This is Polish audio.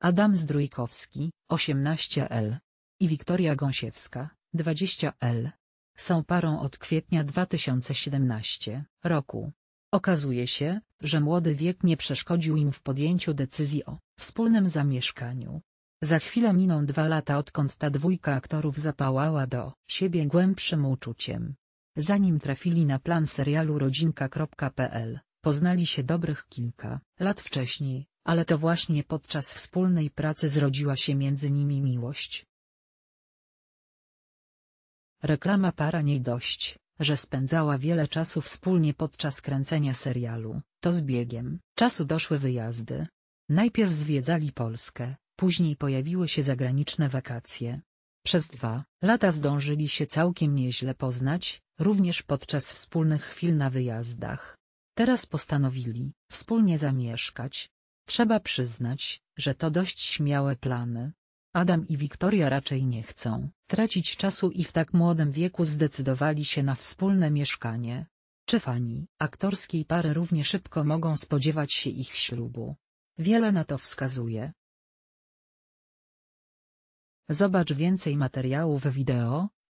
Adam Zdrójkowski, 18L i Wiktoria Gąsiewska, 20L są parą od kwietnia 2017 roku. Okazuje się, że młody wiek nie przeszkodził im w podjęciu decyzji o wspólnym zamieszkaniu. Za chwilę miną dwa lata odkąd ta dwójka aktorów zapałała do siebie głębszym uczuciem. Zanim trafili na plan serialu rodzinka.pl, poznali się dobrych kilka lat wcześniej, ale to właśnie podczas wspólnej pracy zrodziła się między nimi miłość. Reklama para niej dość, że spędzała wiele czasu wspólnie podczas kręcenia serialu, to z biegiem czasu doszły wyjazdy. Najpierw zwiedzali Polskę, później pojawiły się zagraniczne wakacje. Przez dwa lata zdążyli się całkiem nieźle poznać, również podczas wspólnych chwil na wyjazdach. Teraz postanowili wspólnie zamieszkać, Trzeba przyznać, że to dość śmiałe plany. Adam i Wiktoria raczej nie chcą tracić czasu i w tak młodym wieku zdecydowali się na wspólne mieszkanie. Czy fani aktorskiej pary równie szybko mogą spodziewać się ich ślubu? Wiele na to wskazuje. Zobacz więcej materiałów wideo,